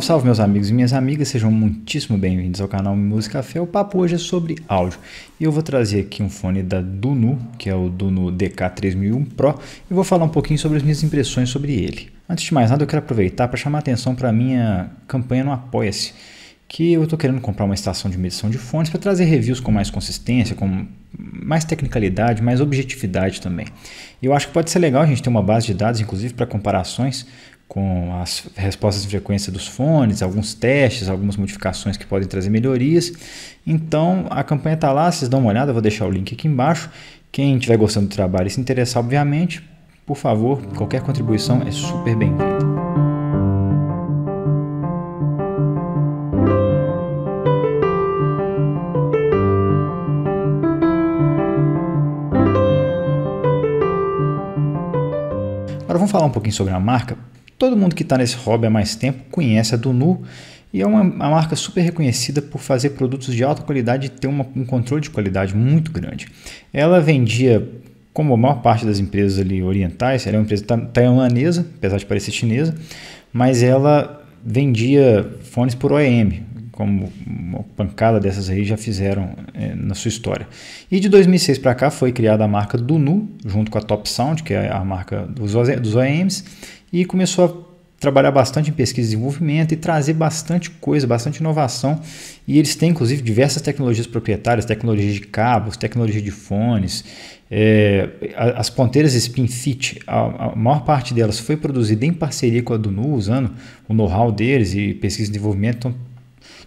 Salve, salve, meus amigos e minhas amigas, sejam muitíssimo bem-vindos ao canal Música Café. O papo hoje é sobre áudio e eu vou trazer aqui um fone da Dunu, que é o Dunu DK3001 Pro, e vou falar um pouquinho sobre as minhas impressões sobre ele. Antes de mais nada, eu quero aproveitar para chamar atenção para a minha campanha no Apoia-se, que eu estou querendo comprar uma estação de medição de fones para trazer reviews com mais consistência, com mais tecnicalidade, mais objetividade também. Eu acho que pode ser legal a gente ter uma base de dados, inclusive para comparações, com as respostas de frequência dos fones, alguns testes, algumas modificações que podem trazer melhorias. Então a campanha está lá, vocês dão uma olhada, eu vou deixar o link aqui embaixo. Quem estiver gostando do trabalho e se interessar, obviamente, por favor, qualquer contribuição é super bem-vinda. Agora vamos falar um pouquinho sobre a marca. Todo mundo que está nesse hobby há mais tempo conhece a Dunu e é uma, uma, marca super reconhecida por fazer produtos de alta qualidade e ter uma, um controle de qualidade muito grande. Ela vendia, como a maior parte das empresas ali orientais, ela é uma empresa taiwanesa, apesar de parecer chinesa, mas ela vendia fones por OEM, como uma pancada dessas aí já fizeram é, na sua história. E de 2006 para cá foi criada a marca Dunu, junto com a Top Sound, que é a marca dos, dos OEMs, e começou a trabalhar bastante em pesquisa e desenvolvimento e trazer bastante coisa, bastante inovação. E eles têm, inclusive, diversas tecnologias proprietárias, tecnologia de cabos, tecnologia de fones. É, as ponteiras Spinfit, a, a, maior parte delas foi produzida em parceria com a Dunu, usando o know-how deles e pesquisa e desenvolvimento. Então,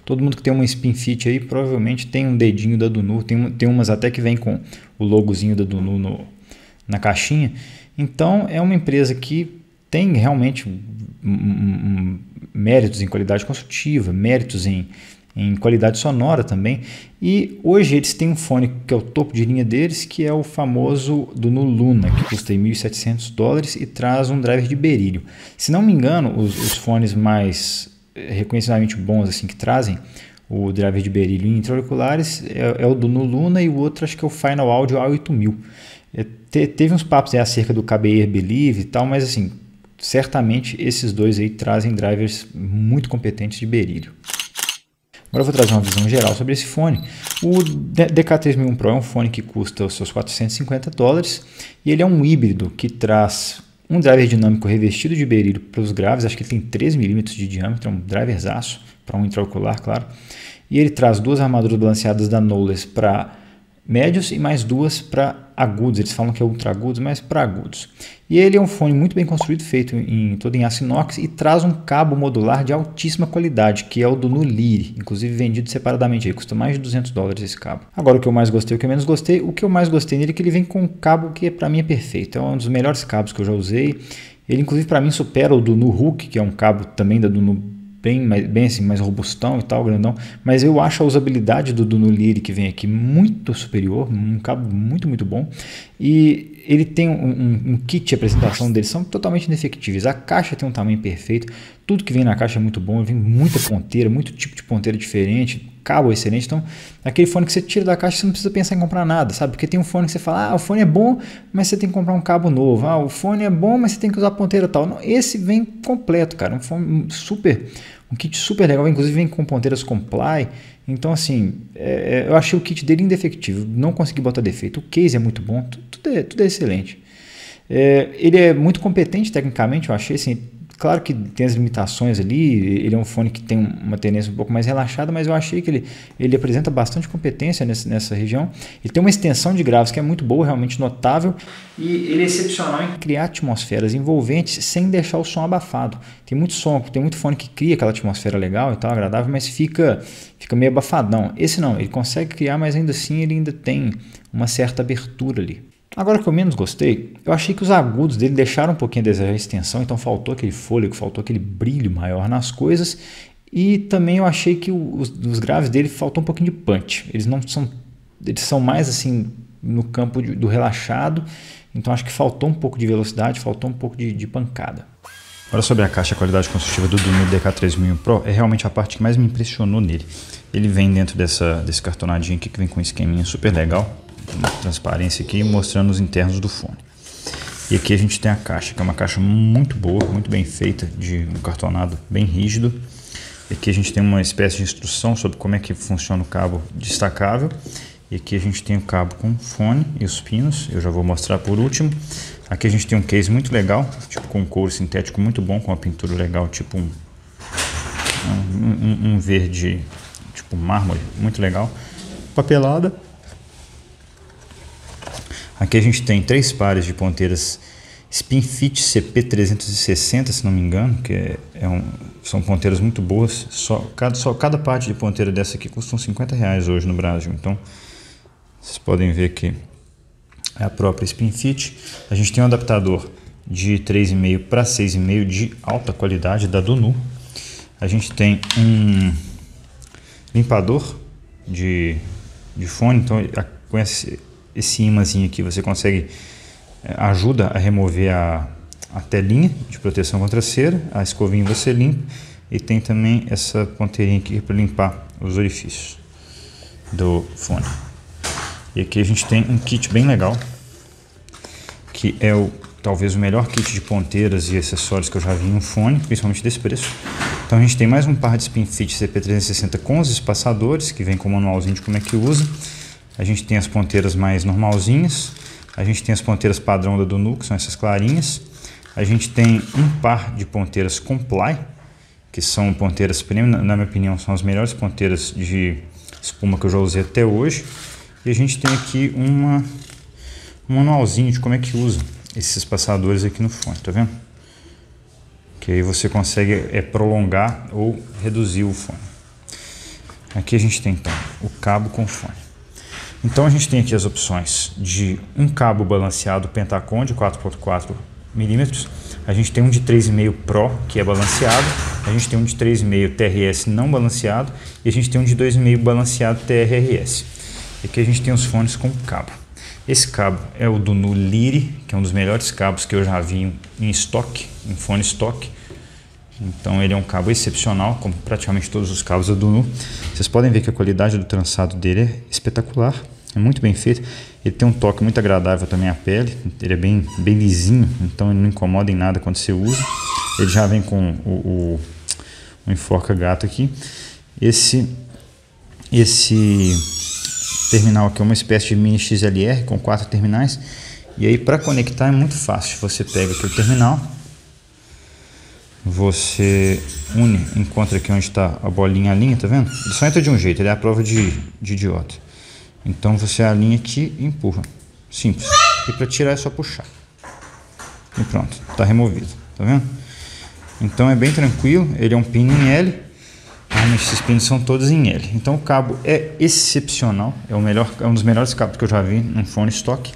todo mundo que tem uma Spinfit aí provavelmente tem um dedinho da Dunu, tem, tem umas até que vem com o logozinho da Dunu no, na caixinha. Então, é uma empresa que tem realmente méritos em qualidade construtiva, méritos em, em qualidade sonora também. E hoje eles têm um fone que é o topo de linha deles, que é o famoso do Nuluna, que custa 1.700 dólares e traz um driver de berílio. Se não me engano, os, os fones mais eh, reconhecidamente bons assim que trazem o driver de berílio em intraoculares é, é, o do Nuluna e o outro acho que é o Final Audio A8000. É, te, teve uns papos né, acerca do KBR Believe e tal, mas assim, certamente esses dois aí trazem drivers muito competentes de berílio. Agora eu vou trazer uma visão geral sobre esse fone. O DK3001 Pro é um fone que custa os seus 450 dólares e ele é um híbrido que traz um driver dinâmico revestido de berílio para os graves, acho que ele tem 3 milímetros de diâmetro, é um driverzaço para um intraocular, claro. E ele traz duas armaduras balanceadas da Knowles para médios e mais duas para agudos. Eles falam que é ultra agudos, mas para agudos. E ele é um fone muito bem construído, feito em, todo em aço inox e traz um cabo modular de altíssima qualidade, que é o do Nulire, inclusive vendido separadamente, aí, custa mais de 200 dólares esse cabo. Agora o que eu mais gostei, o que eu menos gostei, o que eu mais gostei nele é que ele vem com um cabo que para mim é perfeito, é um dos melhores cabos que eu já usei. Ele inclusive para mim supera o do Nu que é um cabo também da bem, bem assim, mais robustão e tal, grandão. Mas eu acho a usabilidade do, Duno Liri que vem aqui muito superior, um cabo muito, muito bom. E ele tem um, um, um, kit de apresentação dele são totalmente inefectivos. A caixa tem um tamanho perfeito, tudo que vem na caixa é muito bom, vem muita ponteira, muito tipo de ponteira diferente, cabo excelente. Então, aquele fone que você tira da caixa, você não precisa pensar em comprar nada, sabe? Porque tem um fone que você fala, ah, o fone é bom, mas você tem que comprar um cabo novo. Ah, o fone é bom, mas você tem que usar a ponteira tal. Não, esse vem completo, cara. Um fone super, um kit super legal. Inclusive vem com ponteiras comply. Então, assim, é, é, eu achei o kit dele indefectível. Não consegui botar defeito. O case é muito bom, tudo, é, tudo é excelente. É, ele é muito competente tecnicamente, eu achei assim, Claro que tem as limitações ali, ele é um fone que tem uma tendência um pouco mais relaxada, mas eu achei que ele, ele apresenta bastante competência nesse, nessa região. Ele tem uma extensão de graves que é muito boa, realmente notável, e ele é excepcional em criar atmosferas envolventes sem deixar o som abafado. Tem muito som, tem muito fone que cria aquela atmosfera legal e tal, agradável, mas fica, fica meio abafadão. Esse não, ele consegue criar, mas ainda assim ele ainda tem uma certa abertura ali. Agora que eu menos gostei, eu achei que os agudos dele deixaram um pouquinho a desejar a extensão, então faltou aquele fôlego, faltou aquele brilho maior nas coisas. E também eu achei que os, os graves dele faltou um pouquinho de punch. Eles não são. Eles são mais assim no campo de, do relaxado. Então acho que faltou um pouco de velocidade, faltou um pouco de, de pancada. Agora sobre a caixa, a qualidade construtiva do Dunio DK3000 Pro é realmente a parte que mais me impressionou nele. Ele vem dentro dessa, desse cartonadinho aqui que vem com um esqueminha super legal uma transparência aqui mostrando os internos do fone. E aqui a gente tem a caixa, que é uma caixa muito boa, muito bem feita, de um cartonado bem rígido. E aqui a gente tem uma espécie de instrução sobre como é que funciona o cabo destacável. E aqui a gente tem o cabo com fone e os pinos, eu já vou mostrar por último. Aqui a gente tem um case muito legal, tipo com couro sintético muito bom, com uma pintura legal, tipo um, um, um verde, tipo mármore, muito legal. Papelada, Aqui a gente tem três pares de ponteiras Spinfit CP360, se não me engano, que é, é um, são ponteiras muito boas. Só cada, só cada parte de ponteira dessa aqui uns 50 reais hoje no Brasil. Então, vocês podem ver que é a própria Spinfit. A gente tem um adaptador de 3,5 para 6,5 de alta qualidade da Donu. A gente tem um limpador de, de fone, então com esse, esse imãzinho aqui você consegue eh, ajuda a remover a, a telinha de proteção contra a cera, a escovinha você limpa e tem também essa ponteirinha aqui para limpar os orifícios do fone. E aqui a gente tem um kit bem legal, que é o talvez o melhor kit de ponteiras e acessórios que eu já vi em um fone, principalmente desse preço. Então a gente tem mais um par de Spinfit CP360 com os espaçadores, que vem com o manualzinho de como é que usa. A gente tem as ponteiras mais normalzinhas, a gente tem as ponteiras padrão da Dunu, que são essas clarinhas. A gente tem um par de ponteiras comply, que são ponteiras, premium. na minha opinião, são as melhores ponteiras de espuma que eu já usei até hoje. E a gente tem aqui uma, um manualzinho de como é que usa esses passadores aqui no fone, tá vendo? Que aí você consegue é, prolongar ou reduzir o fone. Aqui a gente tem então o cabo com fone. Então a gente tem aqui as opções de um cabo balanceado Pentacon de 4.4 milímetros, a gente tem um de 3,5 Pro que é balanceado, a gente tem um de 3,5 TRS não balanceado e a gente tem um de 2,5 balanceado TRRS. E aqui a gente tem os fones com cabo. Esse cabo é o do Nuliri, que é um dos melhores cabos que eu já vi em estoque, em fone estoque. Então ele é um cabo excepcional, como praticamente todos os cabos da Dunu. Vocês podem ver que a qualidade do trançado dele é espetacular. É muito bem feito. Ele tem um toque muito agradável também à pele. Ele é bem, bem lisinho, então ele não incomoda em nada quando você usa. Ele já vem com o, o, o enforca gato aqui. Esse, esse terminal aqui é uma espécie de mini XLR com quatro terminais. E aí para conectar é muito fácil. Você pega aqui o terminal, você une, encontra aqui onde está a bolinha, a linha, tá vendo? Ele só entra de um jeito, ele é a prova de, de idiota. Então você é alinha aqui e empurra. Simples. E para tirar é só puxar. E pronto, está removido. Tá vendo? Então é bem tranquilo. Ele é um pino em L. Ah, esses pinos são todos em L. Então o cabo é excepcional. É, o melhor, é um dos melhores cabos que eu já vi num fone stock.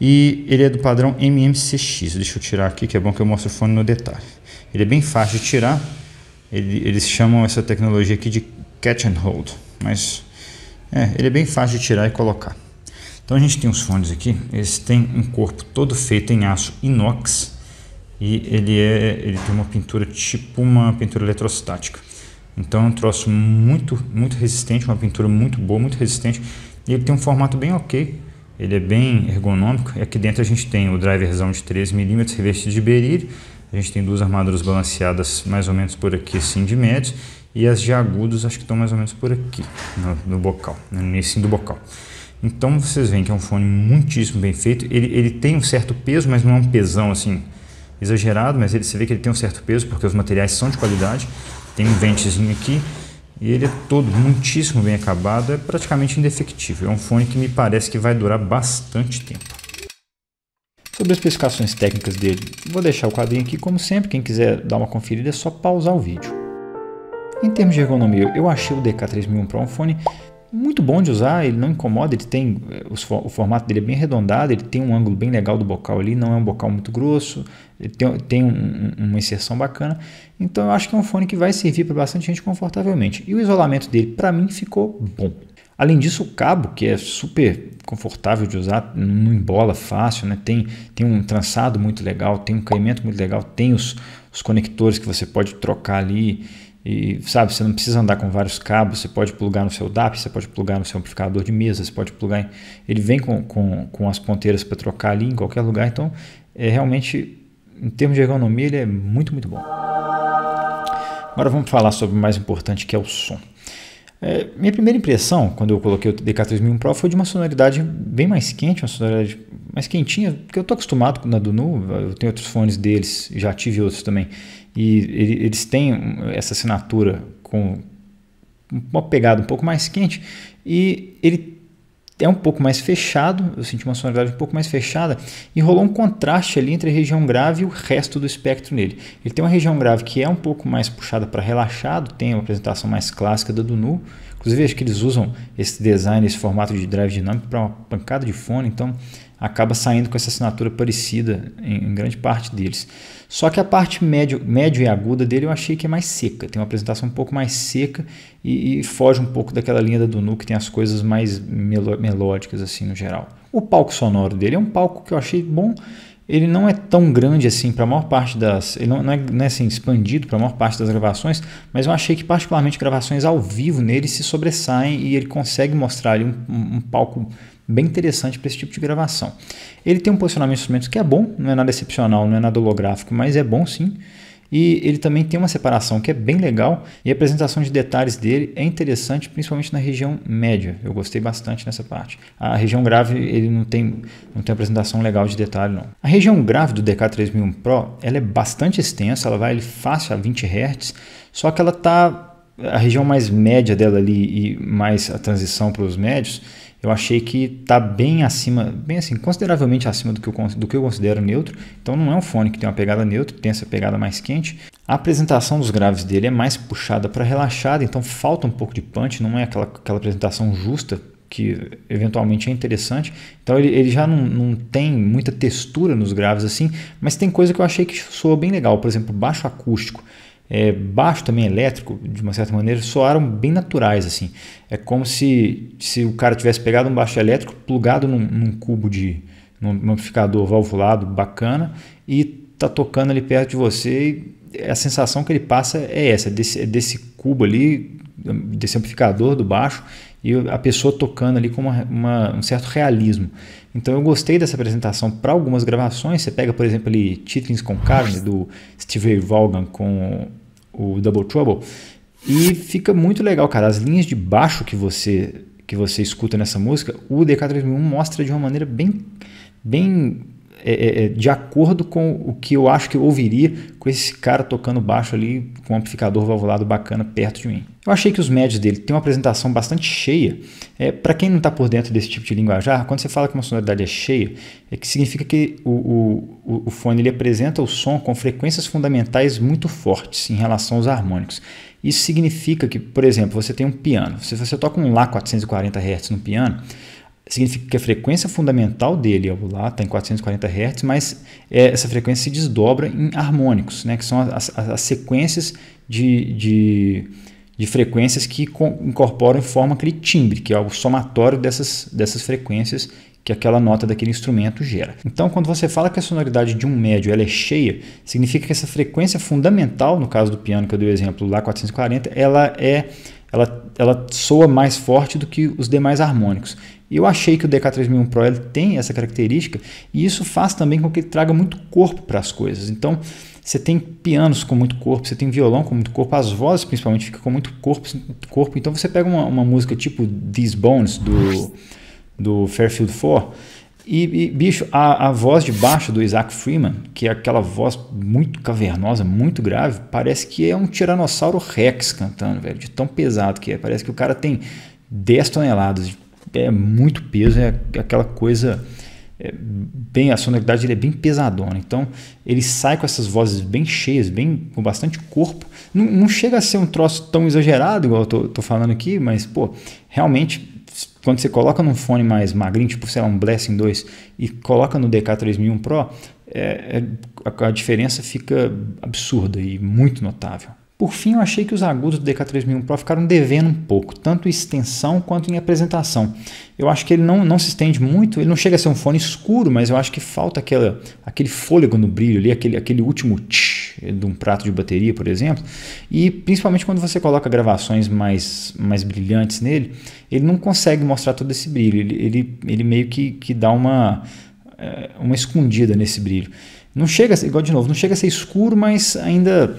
E ele é do padrão MMCX. Deixa eu tirar aqui que é bom que eu mostro o fone no detalhe. Ele é bem fácil de tirar. Ele, eles chamam essa tecnologia aqui de catch and hold. Mas é, ele é bem fácil de tirar e colocar. Então a gente tem os fones aqui, eles têm um corpo todo feito em aço inox e ele, é, ele tem uma pintura tipo uma pintura eletrostática. Então é um troço muito, muito resistente, uma pintura muito boa, muito resistente. E ele tem um formato bem ok, ele é bem ergonômico. E aqui dentro a gente tem o driverzão de 13mm revestido de berilho. a gente tem duas armaduras balanceadas mais ou menos por aqui assim de médios e as de agudos acho que estão mais ou menos por aqui, no, no bocal, no né, início do bocal. Então vocês veem que é um fone muitíssimo bem feito, ele, ele tem um certo peso, mas não é um pesão assim exagerado, mas ele, você vê que ele tem um certo peso porque os materiais são de qualidade, tem um ventezinho aqui e ele é todo muitíssimo bem acabado, é praticamente indefectível, é um fone que me parece que vai durar bastante tempo. Sobre as especificações técnicas dele, vou deixar o quadrinho aqui como sempre, quem quiser dar uma conferida é só pausar o vídeo. Em termos de ergonomia, eu achei o DK3001 Pro um fone muito bom de usar, ele não incomoda, ele tem eh, o formato dele é bem arredondado, ele tem um ângulo bem legal do bocal ali, não é um bocal muito grosso, ele tem, tem um, uma inserção bacana, então eu acho que é um fone que vai servir para bastante gente confortavelmente. E o isolamento dele, para mim, ficou bom. Além disso, o cabo, que é super confortável de usar, não embola fácil, né? tem, tem um trançado muito legal, tem um caimento muito legal, tem os, os conectores que você pode trocar ali. E sabe, você não precisa andar com vários cabos, você pode plugar no seu DAP, você pode plugar no seu amplificador de mesa, você pode plugar em. Ele vem com, com, com as ponteiras para trocar ali em qualquer lugar, então é realmente, em termos de ergonomia, ele é muito, muito bom. Agora vamos falar sobre o mais importante que é o som. É, minha primeira impressão quando eu coloquei o DK3001 Pro foi de uma sonoridade bem mais quente, uma sonoridade mais quentinha, porque eu tô acostumado com a do Nu, eu tenho outros fones deles, já tive outros também, e eles têm essa assinatura com uma pegada um pouco mais quente e ele é um pouco mais fechado, eu senti uma sonoridade um pouco mais fechada e rolou um contraste ali entre a região grave e o resto do espectro nele. Ele tem uma região grave que é um pouco mais puxada para relaxado, tem uma apresentação mais clássica da do Nu. Inclusive acho que eles usam esse design, esse formato de drive dinâmico para uma pancada de fone, então acaba saindo com essa assinatura parecida em, em grande parte deles. Só que a parte médio, médio e aguda dele eu achei que é mais seca, tem uma apresentação um pouco mais seca e, e foge um pouco daquela linha da Dunu que tem as coisas mais melo, melódicas assim no geral. O palco sonoro dele é um palco que eu achei bom ele não é tão grande assim para a maior parte das. Ele não, não é, não é, assim, expandido para a maior parte das gravações, mas eu achei que, particularmente, gravações ao vivo nele se sobressaem e ele consegue mostrar ali um, um palco bem interessante para esse tipo de gravação. Ele tem um posicionamento de instrumentos que é bom, não é nada excepcional, não é nada holográfico, mas é bom sim. E ele também tem uma separação que é bem legal e a apresentação de detalhes dele é interessante, principalmente na região média. Eu gostei bastante nessa parte. A região grave ele não tem, não tem apresentação legal de detalhe não. A região grave do DK3001 Pro ela é bastante extensa, ela vai ele fácil a 20 Hz, só que ela tá a região mais média dela ali e mais a transição para os médios eu achei que está bem acima, bem assim, consideravelmente acima do que, eu, do que eu considero neutro. Então não é um fone que tem uma pegada neutra, tem essa pegada mais quente. A apresentação dos graves dele é mais puxada para relaxada, então falta um pouco de punch, não é aquela, aquela apresentação justa que eventualmente é interessante. Então ele, ele já não, não tem muita textura nos graves assim, mas tem coisa que eu achei que soa bem legal, por exemplo, baixo acústico é, baixo também elétrico, de uma certa maneira, soaram bem naturais assim. É como se, se o cara tivesse pegado um baixo elétrico, plugado num, num cubo de num amplificador valvulado bacana e tá tocando ali perto de você. E a sensação que ele passa é essa, desse, é desse cubo ali, desse amplificador do baixo e a pessoa tocando ali com uma, uma, um certo realismo. Então eu gostei dessa apresentação para algumas gravações. Você pega, por exemplo, ali Chitlins com Carne, do Steve Vaughan com o Double Trouble, e fica muito legal, cara. As linhas de baixo que você que você escuta nessa música, o DK3001 mostra de uma maneira bem, bem é, é, é, de acordo com o que eu acho que eu ouviria com esse cara tocando baixo ali com um amplificador valvulado bacana perto de mim. Eu achei que os médios dele têm uma apresentação bastante cheia. É, Para quem não está por dentro desse tipo de linguajar, quando você fala que uma sonoridade é cheia, é que significa que o, o, o fone ele apresenta o som com frequências fundamentais muito fortes em relação aos harmônicos. Isso significa que, por exemplo, você tem um piano. Se você toca um Lá 440 Hz no piano, significa que a frequência fundamental dele lá está em 440 Hz, mas é, essa frequência se desdobra em harmônicos, né, que são as, as, as sequências de, de, de, frequências que com, incorporam em forma aquele timbre, que é o somatório dessas, dessas frequências que aquela nota daquele instrumento gera. Então, quando você fala que a sonoridade de um médio ela é cheia, significa que essa frequência fundamental, no caso do piano que eu dei o exemplo lá, 440, ela é ela, ela soa mais forte do que os demais harmônicos. E eu achei que o DK3001 Pro ele tem essa característica e isso faz também com que ele traga muito corpo para as coisas. Então, você tem pianos com muito corpo, você tem violão com muito corpo, as vozes principalmente ficam com muito corpo, corpo. Então, você pega uma, uma música tipo These Bones do, do Fairfield 4 e, e, bicho, a, a voz de baixo do Isaac Freeman, que é aquela voz muito cavernosa, muito grave, parece que é um tiranossauro Rex cantando, velho, de tão pesado que é. Parece que o cara tem 10 toneladas de é muito peso, é aquela coisa. É bem a sonoridade ele é bem pesadona, então ele sai com essas vozes bem cheias, bem com bastante corpo. Não, não chega a ser um troço tão exagerado igual eu tô, tô, falando aqui, mas pô, realmente quando você coloca num fone mais magrinho, tipo sei lá um Blessing 2 e coloca no DK3001 Pro, é, é, a, a diferença fica absurda e muito notável. Por fim, eu achei que os agudos do DK3000 Pro ficaram devendo um pouco, tanto em extensão quanto em apresentação. Eu acho que ele não, não se estende muito, ele não chega a ser um fone escuro, mas eu acho que falta aquela, aquele fôlego no brilho ali, aquele, aquele último tch de um prato de bateria, por exemplo. E principalmente quando você coloca gravações mais, mais brilhantes nele, ele não consegue mostrar todo esse brilho, ele, ele, ele meio que, que dá uma, eh, uma escondida nesse brilho. Não chega, igual de novo, não chega a ser escuro, mas ainda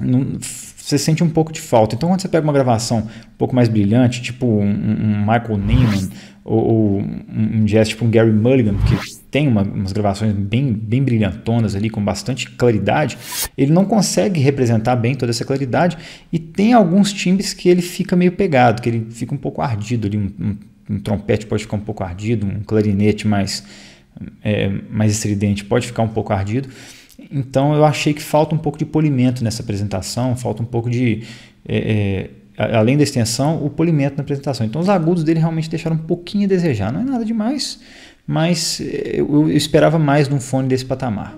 não, você sente um pouco de falta. Então, quando você pega uma gravação um pouco mais brilhante, tipo um, um Michael Neyman ou, ou, um jazz tipo um Gary Mulligan, que tem uma, umas gravações bem, bem brilhantonas ali, com bastante claridade, ele não consegue representar bem toda essa claridade e tem alguns timbres que ele fica meio pegado, que ele fica um pouco ardido ali, um, um, um trompete pode ficar um pouco ardido, um clarinete mais, é, mais estridente pode ficar um pouco ardido. Então eu achei que falta um pouco de polimento nessa apresentação, falta um pouco de. É, é, além da extensão, o polimento na apresentação. Então os agudos dele realmente deixaram um pouquinho a desejar. Não é nada demais, mas é, eu, eu esperava mais de um fone desse patamar.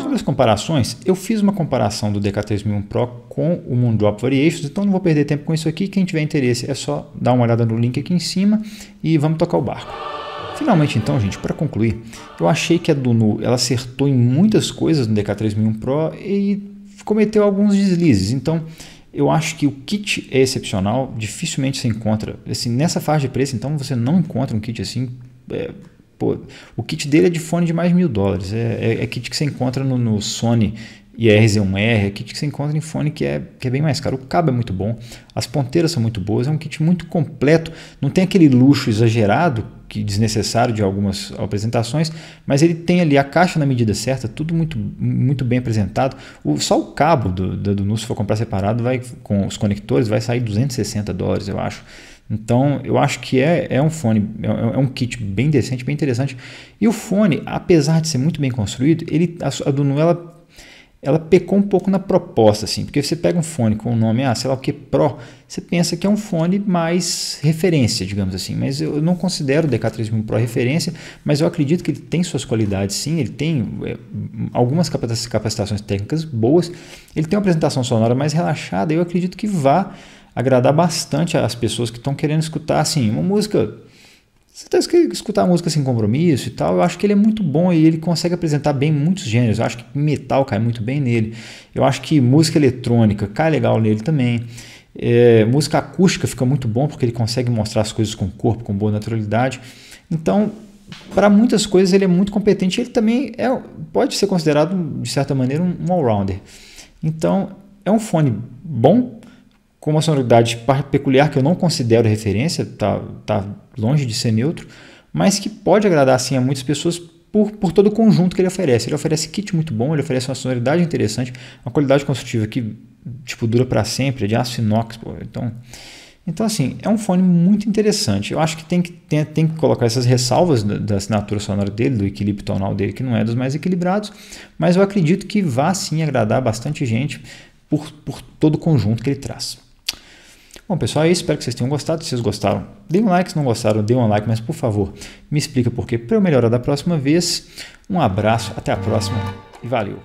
Sobre as comparações, eu fiz uma comparação do DK3001 Pro com o Moondrop Variations, então não vou perder tempo com isso aqui. Quem tiver interesse é só dar uma olhada no link aqui em cima e vamos tocar o barco. Finalmente, então, gente, para concluir, eu achei que a Dunu ela acertou em muitas coisas no DK3001 Pro e cometeu alguns deslizes. Então, eu acho que o kit é excepcional, dificilmente se encontra. Assim, nessa faixa de preço, então, você não encontra um kit assim. É, pô, o kit dele é de fone de mais mil dólares. É, é, é kit que você encontra no, no Sony IRZ1R, é kit que você encontra em fone que é, que é bem mais caro. O cabo é muito bom, as ponteiras são muito boas, é um kit muito completo, não tem aquele luxo exagerado que desnecessário de algumas apresentações, mas ele tem ali a caixa na medida certa, tudo muito, muito bem apresentado. O, só o cabo do, do, do NUS, se for comprar separado, vai com os conectores, vai sair 260 dólares, eu acho. Então, eu acho que é, é um fone, é, é, é, um kit bem decente, bem interessante. E o fone, apesar de ser muito bem construído, ele, a, a do NU, ela ela pecou um pouco na proposta, assim, porque você pega um fone com o nome, ah, sei lá o que, Pro, você pensa que é um fone mais referência, digamos assim, mas eu não considero o DK3000 Pro referência, mas eu acredito que ele tem suas qualidades sim, ele tem é, algumas capacitações técnicas boas, ele tem uma apresentação sonora mais relaxada, eu acredito que vá agradar bastante às pessoas que estão querendo escutar, assim, uma música você tem tá, que escutar música sem compromisso e tal, eu acho que ele é muito bom e ele consegue apresentar bem muitos gêneros. Eu acho que metal cai muito bem nele. Eu acho que música eletrônica cai legal nele também. É, música acústica fica muito bom porque ele consegue mostrar as coisas com o corpo, com boa naturalidade. Então, para muitas coisas ele é muito competente. Ele também é, pode ser considerado, de certa maneira, um all-rounder. Então, é um fone bom, com uma sonoridade peculiar que eu não considero referência, tá, tá longe de ser neutro, mas que pode agradar sim a muitas pessoas por, por todo o conjunto que ele oferece. Ele oferece kit muito bom, ele oferece uma sonoridade interessante, uma qualidade construtiva que tipo dura para sempre, é de aço inox, pô. então então, assim, é um fone muito interessante. Eu acho que tem que, tem, tem que colocar essas ressalvas da, da, assinatura sonora dele, do equilíbrio tonal dele, que não é dos mais equilibrados, mas eu acredito que vá sim agradar bastante gente por, por todo o conjunto que ele traz. Bom, pessoal, é isso. Espero que vocês tenham gostado. Se vocês gostaram, deem um like. Se não gostaram, deem um like, mas por favor, me explica por quê para eu melhorar da próxima vez. Um abraço, até a próxima e valeu!